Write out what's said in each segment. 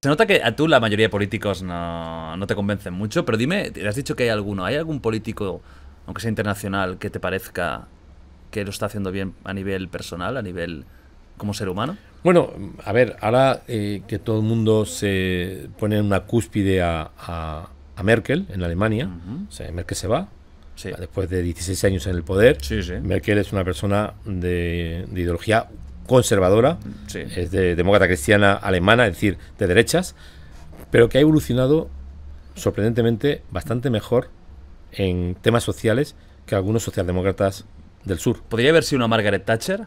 Se nota que a tú la mayoría de políticos no, te convencen mucho, pero dime, te has dicho que hay alguno, ¿hay algún político, aunque sea internacional, que te parezca que lo está haciendo bien a nivel personal, a nivel como ser humano? Bueno, a ver, ahora eh, que todo el mundo se pone en una cúspide a, Merkel en Alemania, Merkel se va, después de 16 años en el poder, Merkel es una persona de, de ideología conservadora, es de demócrata cristiana alemana, es decir, de derechas, pero que ha evolucionado sorprendentemente bastante mejor en temas sociales que algunos socialdemócratas del sur. Podría haber sido una Margaret Thatcher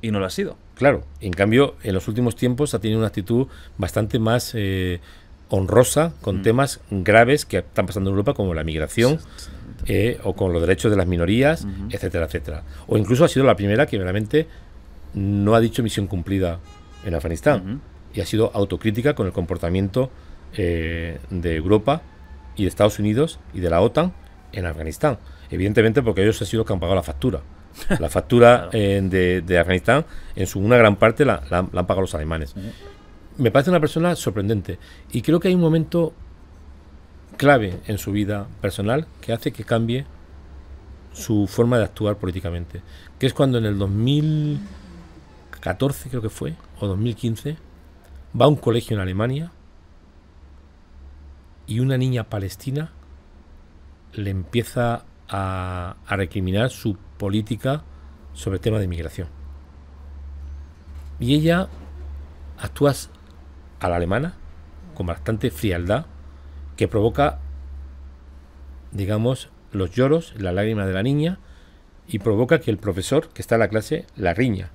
y no lo ha sido. Claro, en cambio, en los últimos tiempos ha tenido una actitud bastante más eh, honrosa con mm. temas graves que están pasando en Europa, como la migración eh, o con los derechos de las minorías, etcétera, etcétera. O incluso ha sido la primera que realmente no ha dicho misión cumplida en Afganistán y ha sido autocrítica con el comportamiento eh, de Europa y de Estados Unidos y de la OTAN en Afganistán. Evidentemente porque ellos han sido los que han pagado la factura. La factura eh, de, Afganistán, en su, una gran parte, la, han pagado los alemanes. Me parece una persona sorprendente y creo que hay un momento clave en su vida personal que hace que cambie su forma de actuar políticamente, que es cuando en el 2000 2014 creo que fue, o 2015, va a un colegio en Alemania y una niña palestina le empieza a, recriminar su política sobre el tema de inmigración. Y ella actúa a la alemana con bastante frialdad que provoca, digamos, los lloros, la lágrima de la niña y provoca que el profesor que está en la clase la riña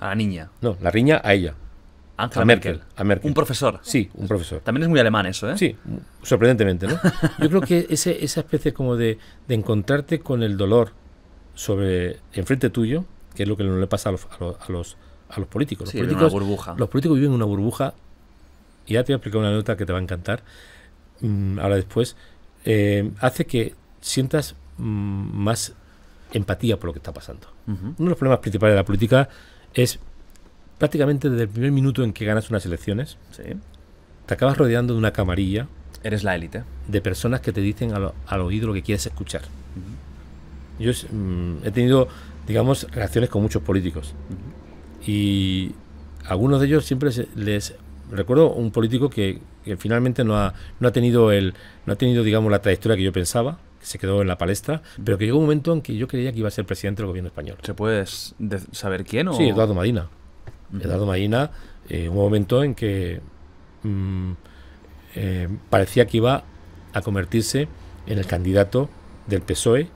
a la niña. No, la riña a ella. a Merkel. A Merkel. Un profesor. Sí, un profesor. También es muy alemán eso, ¿eh? Sí, sorprendentemente, ¿no? Yo creo que ese, esa especie como de, de, encontrarte con el dolor sobre enfrente tuyo, que es lo que no le pasa a los, a los, a los, políticos. Los políticos, una burbuja. Los políticos viven una burbuja. Y ya te voy a explicar una nota que te va a encantar mm, ahora después. Eh, hace que sientas mm, más empatía por lo que está pasando. Uno de los problemas principales de la política es prácticamente desde el primer minuto en que ganas unas elecciones, te acabas rodeando de una camarilla. Eres la élite. De personas que te dicen al, oído lo que quieres escuchar. Yo mm, he tenido, digamos, relaciones con muchos políticos. Y algunos de ellos siempre les recuerdo un político que, finalmente no ha, no ha tenido el no ha tenido digamos la trayectoria que yo pensaba se quedó en la palestra, pero que llegó un momento en que yo creía que iba a ser presidente del gobierno español. ¿Se puede saber quién? O... Sí, Eduardo Medina. Eduardo Madina, eh, un momento en que mm, eh, parecía que iba a convertirse en el candidato del PSOE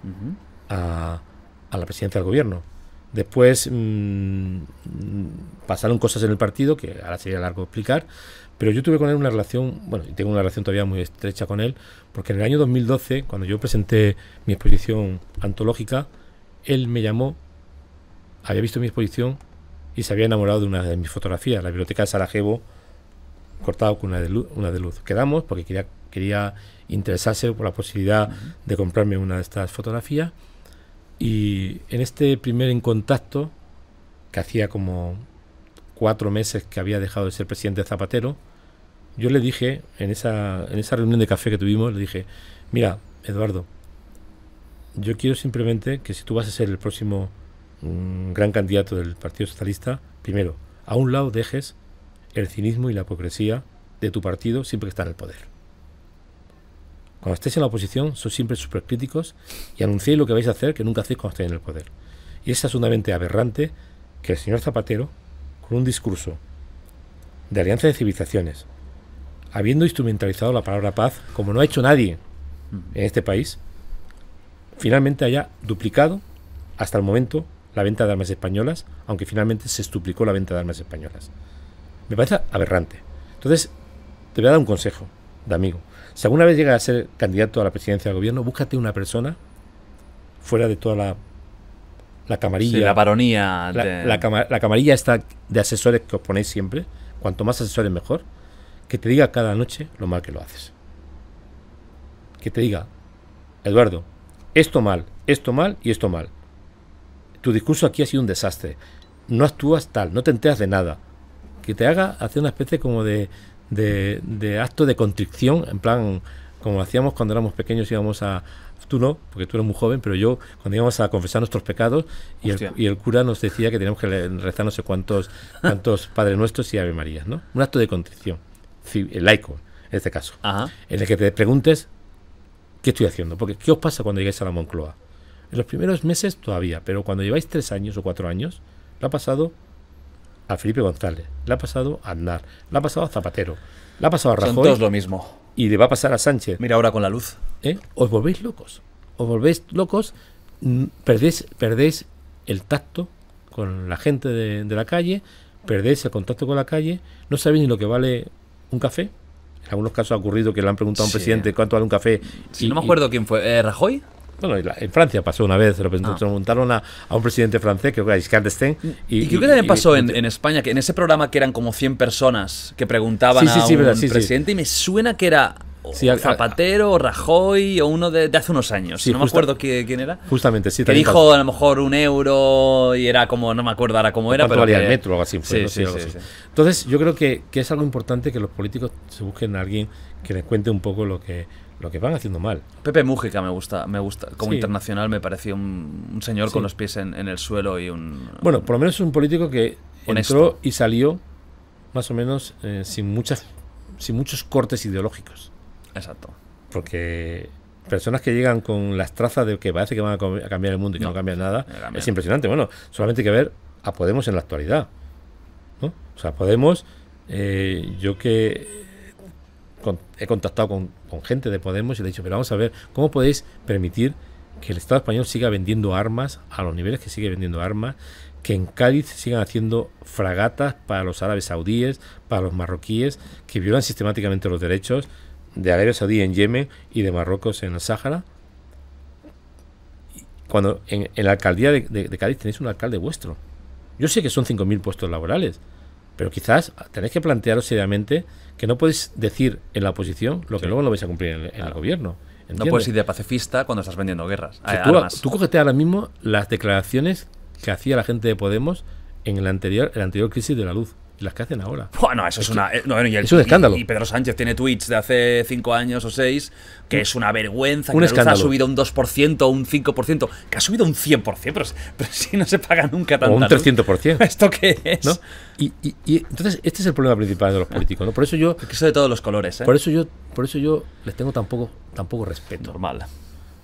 a, a la presidencia del gobierno. Después mm, pasaron cosas en el partido que ahora sería largo explicar, pero yo tuve con él una relación, bueno, y tengo una relación todavía muy estrecha con él, porque en el año 2012, cuando yo presenté mi exposición antológica, él me llamó, había visto mi exposición y se había enamorado de una de mis fotografías, la biblioteca de Sarajevo, cortado con una de luz. Una de luz. Quedamos porque quería, quería interesarse por la posibilidad de comprarme una de estas fotografías. Y en este primer en contacto, que hacía como cuatro meses que había dejado de ser presidente Zapatero, yo le dije, en esa, en esa reunión de café que tuvimos, le dije, mira, Eduardo, yo quiero simplemente que si tú vas a ser el próximo mm, gran candidato del Partido Socialista, primero, a un lado dejes el cinismo y la hipocresía de tu partido siempre que está en el poder. Cuando estéis en la oposición, sois siempre supercríticos y anunciéis lo que vais a hacer que nunca hacéis cuando estáis en el poder. Y es absolutamente aberrante que el señor Zapatero, con un discurso de alianza de civilizaciones, habiendo instrumentalizado la palabra paz, como no ha hecho nadie en este país, finalmente haya duplicado hasta el momento la venta de armas españolas, aunque finalmente se estuplicó la venta de armas españolas. Me parece aberrante. Entonces, te voy a dar un consejo de amigo. Si alguna vez llega a ser candidato a la presidencia del gobierno, búscate una persona fuera de toda la, camarilla. la La, la, camarilla está de asesores que os ponéis siempre. Cuanto más asesores, mejor. Que te diga cada noche lo mal que lo haces. Que te diga, Eduardo, esto mal, esto mal y esto mal. Tu discurso aquí ha sido un desastre. No actúas tal, no te enteras de nada. Que te haga hacer una especie como de, de, acto de contrición, en plan, como hacíamos cuando éramos pequeños, íbamos a, tú no, porque tú eres muy joven, pero yo, cuando íbamos a confesar nuestros pecados, y el, y el, cura nos decía que teníamos que rezar no sé cuántos, cuántos Padre Nuestros y Ave Marías, ¿no? Un acto de contrición, eh, laico, en este caso, en el que te preguntes, ¿qué estoy haciendo? Porque, ¿qué os pasa cuando llegáis a la Moncloa? En los primeros meses todavía, pero cuando lleváis tres años o cuatro años, lo ha pasado a Felipe González, le ha pasado a Aznar, le ha pasado a Zapatero, le ha pasado a Rajoy. Son todos lo mismo. Y le va a pasar a Sánchez. Mira ahora con la luz. ¿Eh? Os volvéis locos. Os volvéis locos, mm, perdéis, perdéis el tacto con la gente de, la calle, perdéis el contacto con la calle, no sabéis ni lo que vale un café. En algunos casos ha ocurrido que le han preguntado a un presidente cuánto vale un café. no me acuerdo quién fue. Eh, ¿Rajoy? en Francia pasó una vez, ah. se lo preguntaron a, un presidente francés, creo que era Giscard Y, y, creo que también pasó en, España, que en ese programa que eran como 100 personas que preguntaban a un presidente, y me suena que era Zapatero, o Rajoy, o uno de, hace unos años. no me acuerdo quién era. Justamente, sí. Que dijo a lo mejor un euro y era como, no me acuerdo ahora cómo era. Pero valía el metro o algo así. Entonces, yo creo que, es algo importante que los políticos se busquen a alguien que les cuente un poco lo que, lo que van haciendo mal. Pepe Mújica me gusta, me gusta. Como internacional me parecía un, señor con los pies en, el suelo y un. Bueno, por lo menos es un político que entró y salió más o menos eh, sin muchas, sin muchos cortes ideológicos. Exacto. Porque personas que llegan con las trazas de que parece que van a, cambiar el mundo y que no, cambian nada, es impresionante. Bueno, solamente hay que ver a Podemos en la actualidad. O sea, Podemos, eh, yo que he contactado con, gente de Podemos y le he dicho, pero vamos a ver, ¿cómo podéis permitir que el Estado español siga vendiendo armas a los niveles que sigue vendiendo armas? Que en Cádiz sigan haciendo fragatas para los árabes saudíes, para los marroquíes, que violan sistemáticamente los derechos de Arabia Saudí en Yemen y de Marruecos en el Sáhara. Cuando en, la alcaldía de, de Cádiz tenéis un alcalde vuestro. Yo sé que son 5.000 puestos laborales, pero quizás tenéis que plantearos seriamente que no puedes decir en la oposición lo que luego no vais a cumplir en, el gobierno. No puedes ir de pacifista cuando estás vendiendo guerras. Eh, tú, cogete ahora mismo las declaraciones que hacía la gente de Podemos en el anterior, la anterior crisis de la luz las que hacen ahora. Bueno, eso es, una. Eh, no, es un escándalo. Y, Pedro Sánchez tiene tweets de hace 5 años o 6 que es una vergüenza. Un que escándalo. ha subido un 2%, o un 5%, que ha subido un 100%, pero, si no se paga nunca tanto. O un 300%. ¿Esto qué es? Y, entonces, este es el problema principal de los ah. políticos. ¿no? Por eso yo. que eso de todos los colores. ¿eh? Por, eso yo, por eso yo les tengo tampoco, tampoco respeto. Normal.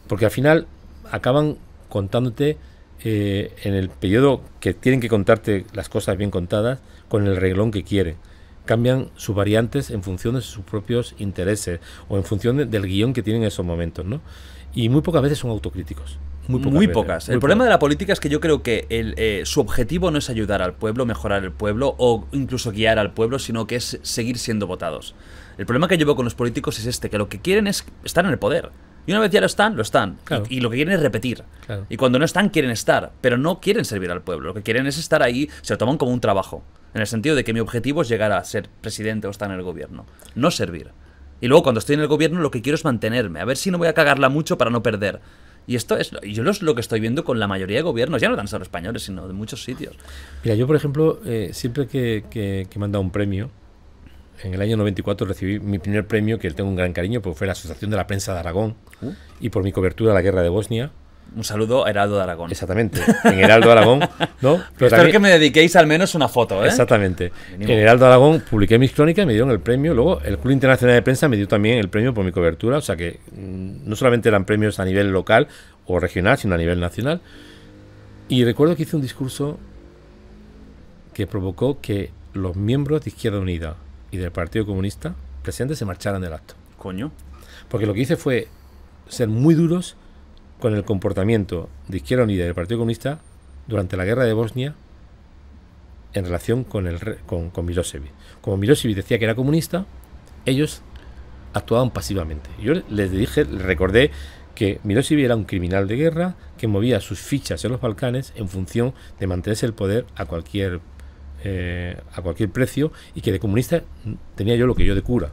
Porque al final acaban contándote eh, en el periodo que tienen que contarte las cosas bien contadas con el reglón que quieren. Cambian sus variantes en función de sus propios intereses o en función del guión que tienen en esos momentos. ¿no? Y muy pocas veces son autocríticos. Muy pocas. el problema de la política es que yo creo que eh, su objetivo no es ayudar al pueblo, mejorar el pueblo o incluso guiar al pueblo, sino que es seguir siendo votados. El problema que llevo con los políticos es este, que lo que quieren es estar en el poder. Y una vez ya lo están, lo están. Y, lo que quieren es repetir. Y cuando no están, quieren estar. Pero no quieren servir al pueblo. Lo que quieren es estar ahí, se lo toman como un trabajo. En el sentido de que mi objetivo es llegar a ser presidente o estar en el gobierno. No servir. Y luego cuando estoy en el gobierno lo que quiero es mantenerme. A ver si no voy a cagarla mucho para no perder. Y esto es yo lo, que estoy viendo con la mayoría de gobiernos, ya no tan solo españoles, sino de muchos sitios. Mira, yo por ejemplo, eh, siempre que, que, que me han dado un premio, en el año 94 recibí mi primer premio, que tengo un gran cariño, porque fue la Asociación de la Prensa de Aragón, uh. y por mi cobertura a la guerra de Bosnia. Un saludo a Heraldo de Aragón. Exactamente, en Heraldo Aragón. Espero que me dediquéis al menos una foto. ¿eh? Exactamente. En Heraldo Aragón publiqué mis crónicas, me dieron el premio. Luego el Club Internacional de Prensa me dio también el premio por mi cobertura. O sea que mm, no solamente eran premios a nivel local o regional, sino a nivel nacional. Y recuerdo que hice un discurso que provocó que los miembros de Izquierda Unida, y del Partido Comunista presidente se marcharan del acto. Coño. Porque lo que hice fue ser muy duros con el comportamiento de Izquierda Unida y del Partido Comunista durante la guerra de Bosnia en relación con, el, con, con Milosevic. Como Milosevic decía que era comunista, ellos actuaban pasivamente. Yo les dije, les recordé que Milosevic era un criminal de guerra que movía sus fichas en los Balcanes en función de mantenerse el poder a cualquier eh, a cualquier precio y que de comunista tenía yo lo que yo de cura.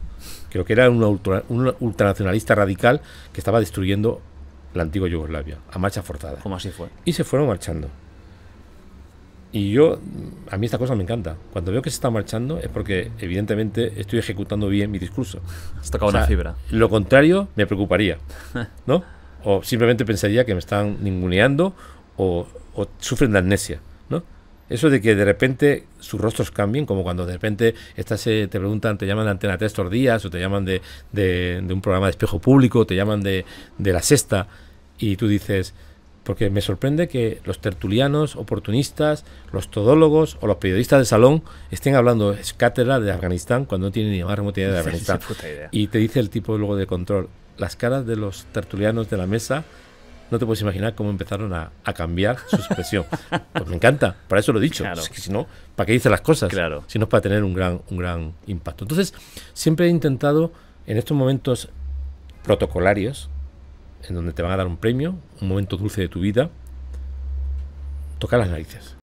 Creo que era un, ultranacionalista radical que estaba destruyendo la antigua Yugoslavia a marcha forzada. Como así fue. Y se fueron marchando. Y yo, a mí esta cosa me encanta. Cuando veo que se está marchando es porque, evidentemente, estoy ejecutando bien mi discurso. Has tocado una fibra. Lo contrario me preocuparía, ¿no? O simplemente pensaría que me están ninguneando o, o sufren de amnesia. Eso de que de repente sus rostros cambien, como cuando de repente estás, eh, te preguntan, te llaman de Antena 3 estos días, o te llaman de, un programa de espejo público, te llaman de, de la sexta, y tú dices, porque me sorprende que los tertulianos, oportunistas, los todólogos o los periodistas de salón estén hablando es de Afganistán cuando no tienen ni más remota de Afganistán. y te dice el tipo luego de control, las caras de los tertulianos de la mesa no te puedes imaginar cómo empezaron a, cambiar su expresión. pues me encanta, para eso lo he dicho. que si no, ¿para qué dice las cosas? Claro. Si no es para tener un gran, un gran impacto. Entonces, siempre he intentado, en estos momentos protocolarios, en donde te van a dar un premio, un momento dulce de tu vida, tocar las narices.